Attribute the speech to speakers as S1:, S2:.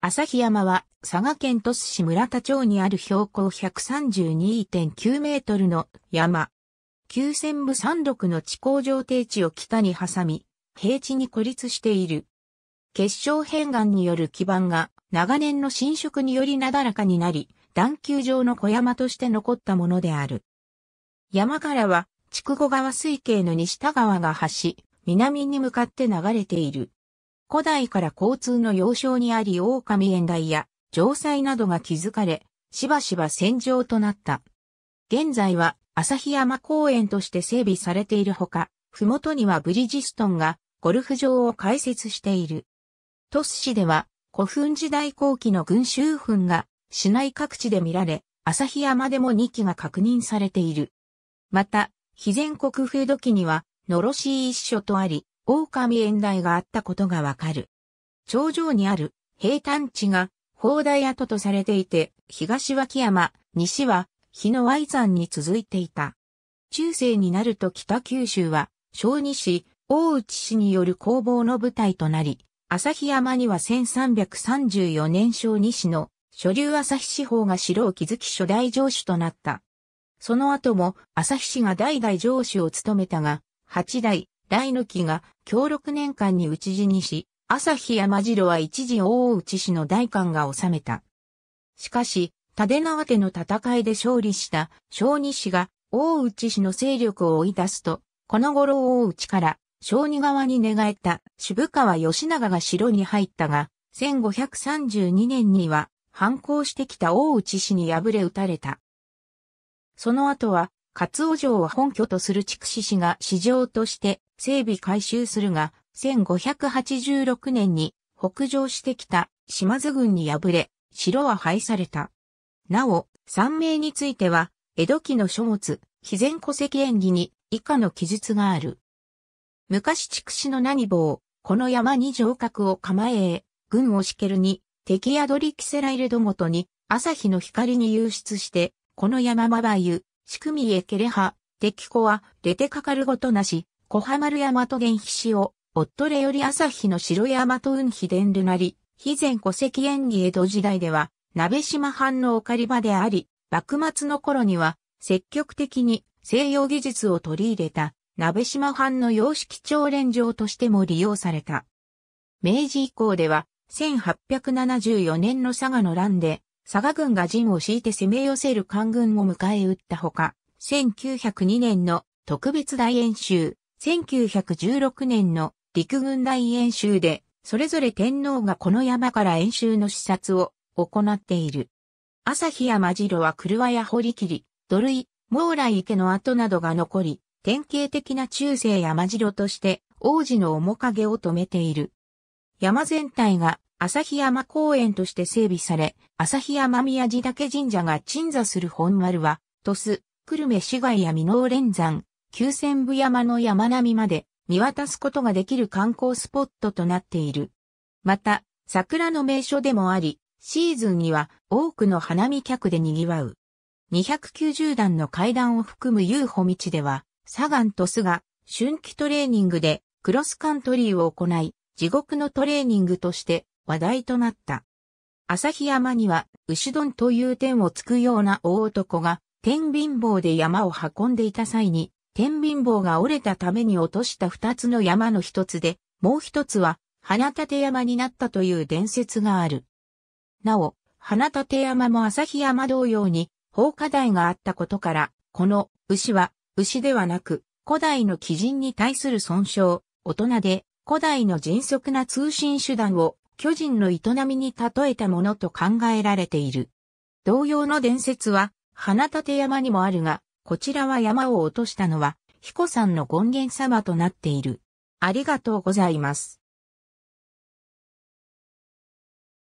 S1: 朝日山は佐賀県鳥栖市村田町にある標高132.9メートルの山。九千部山麓の地高上低地を北に挟み、平地に孤立している。結晶片岩による基盤が長年の侵食によりなだらかになり、段丘上の小山として残ったものである。山からは、筑後川水系の西田川が橋、南に向かって流れている。古代から交通の要衝にあり狼園台や城塞などが築かれ、しばしば戦場となった。現在は旭山公園として整備されているほか、ふもとにはブリジストンがゴルフ場を開設している。鳥栖市では古墳時代後期の群衆墳が市内各地で見られ、旭山でも2基が確認されている。また、非全国風土記には、のろし一所とあり、狼園台があったことがわかる。頂上にある平坦地が砲台跡とされていて、東脇山、西は日野愛山に続いていた。中世になると北九州は、小西、大内市による攻防の舞台となり、日山には1334年小西の所流日市法が城を築き初代城主となった。その後も日市が代々城主を務めたが、八代、大抜きが協力年間に討ち死にし、朝日山城は一時大内氏の大官が治めた。しかし、立縄での戦いで勝利した小二氏が大内氏の勢力を追い出すと、この頃大内から小二側に寝返った渋川義長が城に入ったが、1532年には反抗してきた大内氏に敗れ撃たれた。その後は勝尾城を本拠とする筑紫市が市場として整備改修するが、1586年に北上してきた島津軍に敗れ、城は廃された。なお、山名については、江戸期の書物、秘前戸籍演技に以下の記述がある。昔筑紫の何坊、この山に城郭を構え、軍をしけるに、敵宿りキセライルどもとに、朝日の光に流出して、この山まばゆ、仕組みへけれは、敵子は、出てかかるごとなし、小浜る大和源氏を、夫れより朝日の白大和運秘伝るなり、非前戸籍演技江戸時代では、鍋島藩のお狩り場であり、幕末の頃には、積極的に西洋技術を取り入れた、鍋島藩の様式長連場としても利用された。明治以降では、1874年の佐賀の乱で、佐賀軍が陣を敷いて攻め寄せる官軍を迎え撃ったほか、1902年の特別大演習、1916年の陸軍大演習で、それぞれ天皇がこの山から演習の視察を行っている。朝日や城は車や堀切、土塁、毛来池の跡などが残り、典型的な中世山城として王子の面影を止めている。山全体が朝日山公園として整備され、朝日山宮地岳神社が鎮座する本丸は、鳥栖、久留米市街や美濃連山、九千部山の山並みまで見渡すことができる観光スポットとなっている。また、桜の名所でもあり、シーズンには多くの花見客で賑わう。290段の階段を含む遊歩道では、サガンとスが春季トレーニングでクロスカントリーを行い、地獄のトレーニングとして話題となった。旭山には、牛丼という天をつくような大男が、天秤棒で山を運んでいた際に、天秤棒が折れたために落とした二つの山の一つで、もう一つは、花立山になったという伝説がある。なお、花立山も旭山同様に、放火台があったことから、この牛は、牛ではなく、古代の基人に対する損傷、大人で、古代の迅速な通信手段を巨人の営みに例えたものと考えられている。同様の伝説は、花立山にもあるが、こちらは山を落としたのは、彦んの権現様となっている。ありがとうございます。